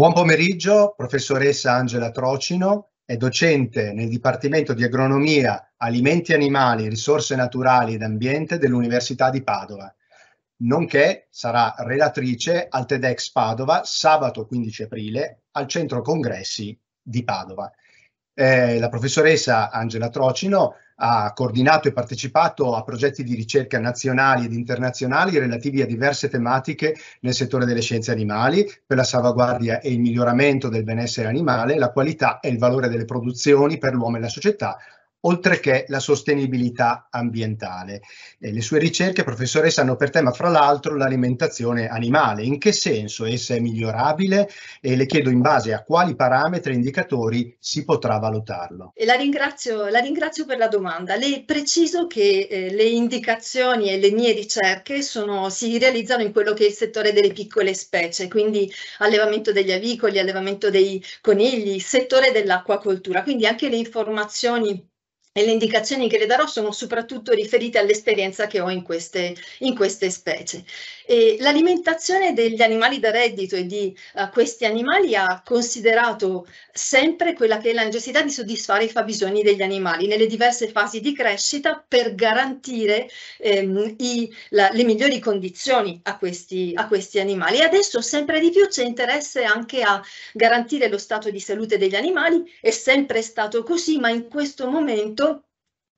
Buon pomeriggio, professoressa Angela Trocino, è docente nel Dipartimento di Agronomia, Alimenti Animali, Risorse Naturali ed Ambiente dell'Università di Padova, nonché sarà relatrice al TEDx Padova sabato 15 aprile al Centro Congressi di Padova. Eh, la professoressa Angela Trocino ha coordinato e partecipato a progetti di ricerca nazionali ed internazionali relativi a diverse tematiche nel settore delle scienze animali per la salvaguardia e il miglioramento del benessere animale, la qualità e il valore delle produzioni per l'uomo e la società, oltre che la sostenibilità ambientale. Eh, le sue ricerche, professoressa, hanno per tema, fra l'altro, l'alimentazione animale. In che senso essa è migliorabile? E le chiedo in base a quali parametri e indicatori si potrà valutarlo. La ringrazio, la ringrazio per la domanda. Le preciso che eh, le indicazioni e le mie ricerche sono, si realizzano in quello che è il settore delle piccole specie, quindi allevamento degli avicoli, allevamento dei conigli, settore dell'acquacoltura, quindi anche le informazioni e le indicazioni che le darò sono soprattutto riferite all'esperienza che ho in queste, in queste specie. l'alimentazione degli animali da reddito e di uh, questi animali ha considerato sempre quella che è la necessità di soddisfare i fabbisogni degli animali nelle diverse fasi di crescita per garantire ehm, i, la, le migliori condizioni a questi, a questi animali. E adesso sempre di più c'è interesse anche a garantire lo stato di salute degli animali, è sempre stato così, ma in questo momento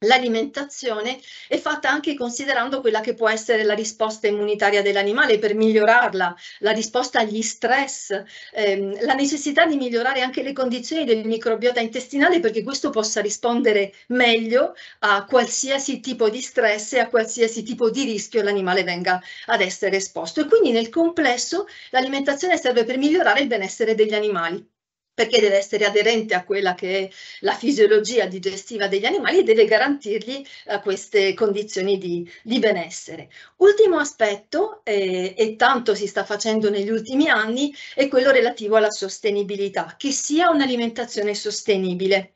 L'alimentazione è fatta anche considerando quella che può essere la risposta immunitaria dell'animale per migliorarla, la risposta agli stress, ehm, la necessità di migliorare anche le condizioni del microbiota intestinale perché questo possa rispondere meglio a qualsiasi tipo di stress e a qualsiasi tipo di rischio l'animale venga ad essere esposto. E quindi nel complesso l'alimentazione serve per migliorare il benessere degli animali perché deve essere aderente a quella che è la fisiologia digestiva degli animali e deve garantirgli eh, queste condizioni di, di, benessere. Ultimo aspetto, eh, e tanto si sta facendo negli ultimi anni, è quello relativo alla sostenibilità, che sia un'alimentazione sostenibile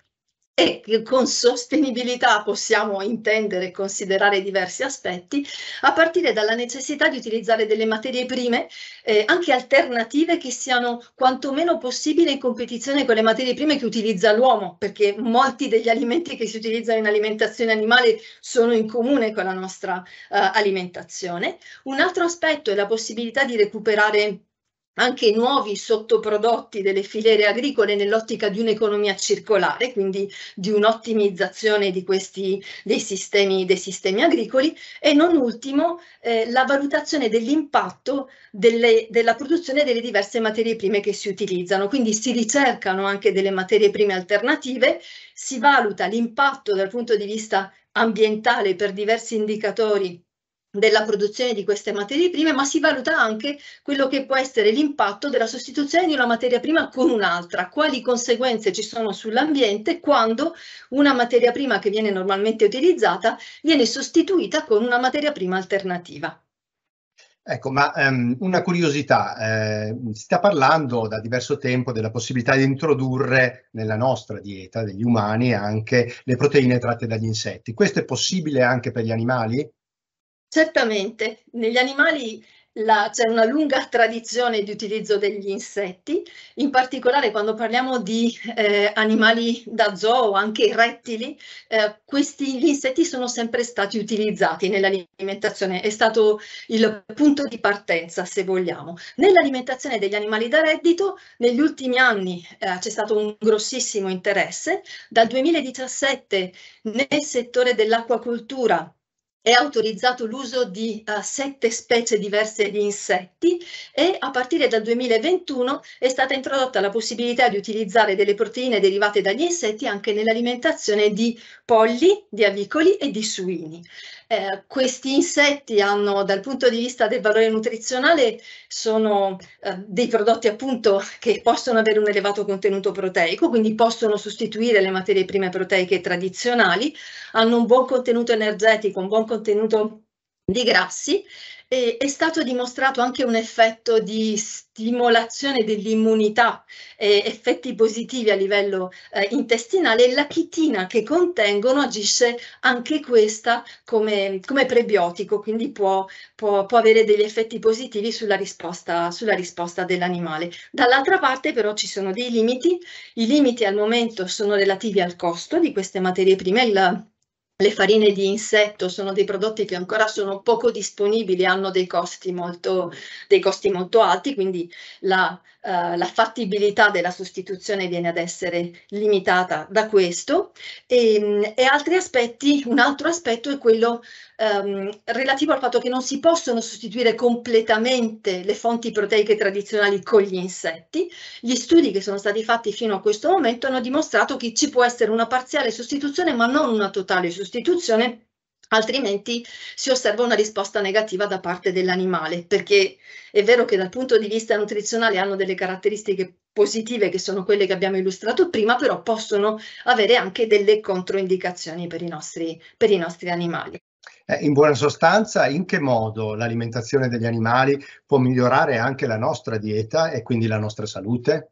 e con sostenibilità possiamo intendere e considerare diversi aspetti, a partire dalla necessità di utilizzare delle materie prime, eh, anche alternative, che siano quantomeno possibili in competizione con le materie prime che utilizza l'uomo, perché molti degli alimenti che si utilizzano in alimentazione animale sono in comune con la nostra eh, alimentazione. Un altro aspetto è la possibilità di recuperare anche nuovi sottoprodotti delle filiere agricole nell'ottica di un'economia circolare, quindi di un'ottimizzazione di questi, dei, sistemi, dei sistemi agricoli e non ultimo eh, la valutazione dell'impatto della produzione delle diverse materie prime che si utilizzano, quindi si ricercano anche delle materie prime alternative, si valuta l'impatto dal punto di vista ambientale per diversi indicatori della produzione di queste materie prime, ma si valuta anche quello che può essere l'impatto della sostituzione di una materia prima con un'altra, quali conseguenze ci sono sull'ambiente quando una materia prima che viene normalmente utilizzata viene sostituita con una materia prima alternativa. Ecco, ma um, una curiosità, eh, si sta parlando da diverso tempo della possibilità di introdurre nella nostra dieta degli umani anche le proteine tratte dagli insetti. Questo è possibile anche per gli animali? Certamente, negli animali c'è una lunga tradizione di utilizzo degli insetti, in particolare quando parliamo di eh, animali da zoo, anche rettili, eh, questi, gli insetti sono sempre stati utilizzati nell'alimentazione, è stato il punto di partenza se vogliamo. Nell'alimentazione degli animali da reddito negli ultimi anni eh, c'è stato un grossissimo interesse, dal 2017 nel settore dell'acquacoltura è autorizzato l'uso di uh, sette specie diverse di insetti e a partire dal 2021 è stata introdotta la possibilità di utilizzare delle proteine derivate dagli insetti anche nell'alimentazione di polli, di avicoli e di suini eh, questi insetti hanno dal punto di vista del valore nutrizionale sono eh, dei prodotti appunto che possono avere un elevato contenuto proteico, quindi possono sostituire le materie prime proteiche tradizionali, hanno un buon contenuto energetico, un buon contenuto di grassi e, è stato dimostrato anche un effetto di stimolazione dell'immunità, eh, effetti positivi a livello eh, intestinale e la chitina che contengono agisce anche questa come, come prebiotico, quindi può, può, può, avere degli effetti positivi sulla risposta, sulla risposta dell'animale. Dall'altra parte però ci sono dei limiti, i limiti al momento sono relativi al costo di queste materie prime, il le farine di insetto sono dei prodotti che ancora sono poco disponibili, hanno dei costi molto, dei costi molto alti, quindi la eh, la fattibilità della sostituzione viene ad essere limitata da questo e, mm, e altri aspetti, un altro aspetto è quello ehm, relativo al fatto che non si possono sostituire completamente le fonti proteiche tradizionali con gli insetti. Gli studi che sono stati fatti fino a questo momento hanno dimostrato che ci può essere una parziale sostituzione ma non una totale sostituzione altrimenti si osserva una risposta negativa da parte dell'animale, perché è vero che dal punto di vista nutrizionale hanno delle caratteristiche positive che sono quelle che abbiamo illustrato prima, però possono avere anche delle controindicazioni per i nostri, per i nostri animali. Eh, in buona sostanza, in che modo l'alimentazione degli animali può migliorare anche la nostra dieta e quindi la nostra salute?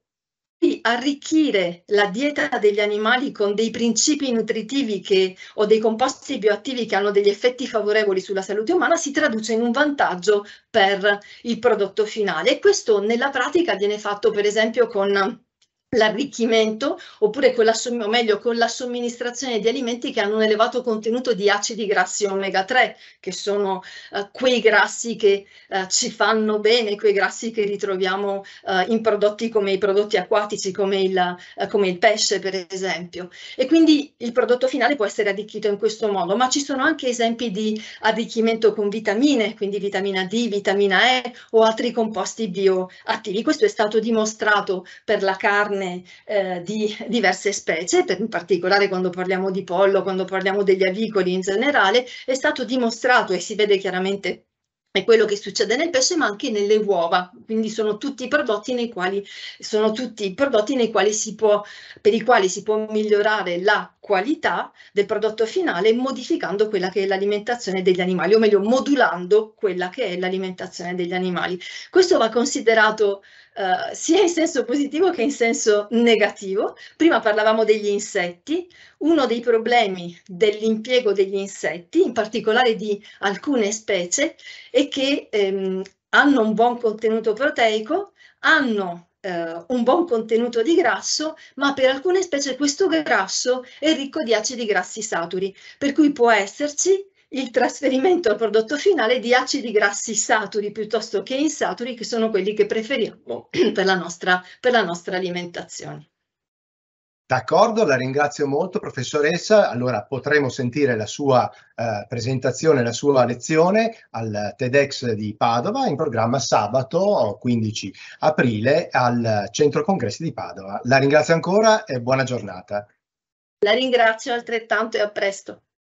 arricchire la dieta degli animali con dei principi nutritivi che, o dei composti bioattivi che hanno degli effetti favorevoli sulla salute umana si traduce in un vantaggio per il prodotto finale e questo nella pratica viene fatto per esempio con l'arricchimento oppure con la, o meglio con la somministrazione di alimenti che hanno un elevato contenuto di acidi grassi omega 3 che sono eh, quei grassi che eh, ci fanno bene, quei grassi che ritroviamo eh, in prodotti come i prodotti acquatici come il, eh, come il pesce per esempio e quindi il prodotto finale può essere arricchito in questo modo ma ci sono anche esempi di arricchimento con vitamine quindi vitamina D, vitamina E o altri composti bioattivi questo è stato dimostrato per la carne popolazione eh, di diverse specie, per, in particolare quando parliamo di pollo, quando parliamo degli avicoli in generale, è stato dimostrato e si vede chiaramente è quello che succede nel pesce ma anche nelle uova, quindi sono tutti i prodotti nei quali, sono tutti i prodotti nei quali si può, per i quali si può migliorare la qualità del prodotto finale modificando quella che è l'alimentazione degli animali, o meglio modulando quella che è l'alimentazione degli animali. Questo va considerato eh, sia in senso positivo che in senso negativo. Prima parlavamo degli insetti, uno dei problemi dell'impiego degli insetti, in particolare di alcune specie, è che ehm, hanno un buon contenuto proteico, hanno eh, un buon contenuto di grasso, ma per alcune specie questo grasso è ricco di acidi grassi saturi, per cui può esserci il trasferimento al prodotto finale di acidi grassi saturi piuttosto che insaturi, che sono quelli che preferiamo per la nostra, per la nostra alimentazione. D'accordo, la ringrazio molto professoressa, allora potremo sentire la sua eh, presentazione, la sua lezione al TEDx di Padova in programma sabato 15 aprile al Centro Congressi di Padova. La ringrazio ancora e buona giornata. La ringrazio altrettanto e a presto.